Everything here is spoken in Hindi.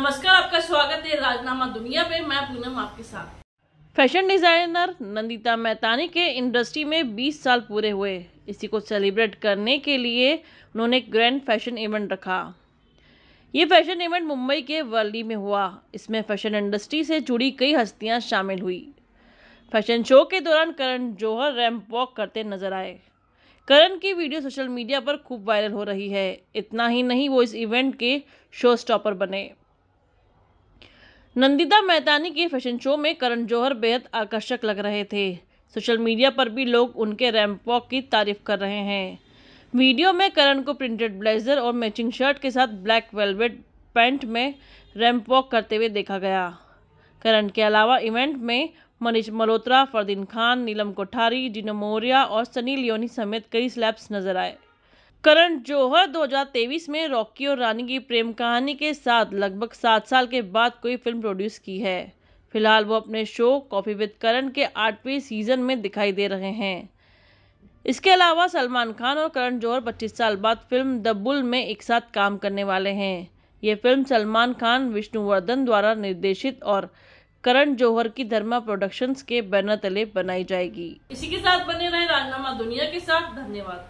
नमस्कार आपका स्वागत है राजनामा दुनिया में मैं पूनम आपके साथ फैशन डिजाइनर नंदिता मैतानी के इंडस्ट्री में 20 साल पूरे हुए इसी को सेलिब्रेट करने के लिए उन्होंने ग्रैंड फैशन इवेंट रखा ये फैशन इवेंट मुंबई के वर्ली में हुआ इसमें फैशन इंडस्ट्री से जुड़ी कई हस्तियां शामिल हुई फैशन शो के दौरान करण जौहर रैम्प वॉक करते नजर आए करण की वीडियो सोशल मीडिया पर खूब वायरल हो रही है इतना ही नहीं वो इस इवेंट के शो स्टॉपर बने नंदिता मैतानी के फैशन शो में करण जौहर बेहद आकर्षक लग रहे थे सोशल मीडिया पर भी लोग उनके रैम्प वॉक की तारीफ कर रहे हैं वीडियो में करण को प्रिंटेड ब्लेजर और मैचिंग शर्ट के साथ ब्लैक वेलवेट पैंट में रैम्प वॉक करते हुए देखा गया करण के अलावा इवेंट में मनीष मल्होत्रा फरदीन खान नीलम कोठारी जिनो मौर्या और सनी लियोनी समेत कई स्लैब्स नजर आए करण जौहर 2023 में रॉकी और रानी की प्रेम कहानी के साथ लगभग सात साल के बाद कोई फिल्म प्रोड्यूस की है फिलहाल वो अपने शो कॉफ़ी विद करण के आठवें सीजन में दिखाई दे रहे हैं इसके अलावा सलमान खान और करण जौहर 25 साल बाद फिल्म द बुल में एक साथ काम करने वाले हैं ये फिल्म सलमान खान विष्णुवर्धन द्वारा निर्देशित और करण जौहर की धर्मा प्रोडक्शंस के बैनर तले बनाई जाएगी इसी के साथ बने रहे राजनामा दुनिया के साथ धन्यवाद